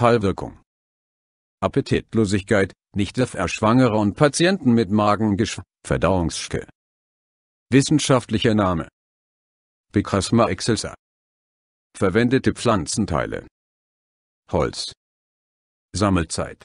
Heilwirkung. Appetitlosigkeit, nicht für Schwangere und Patienten mit Magengeschw, Verdauungsschke. Wissenschaftlicher Name. Picrasma excelsa. Verwendete Pflanzenteile. Holz. Sammelzeit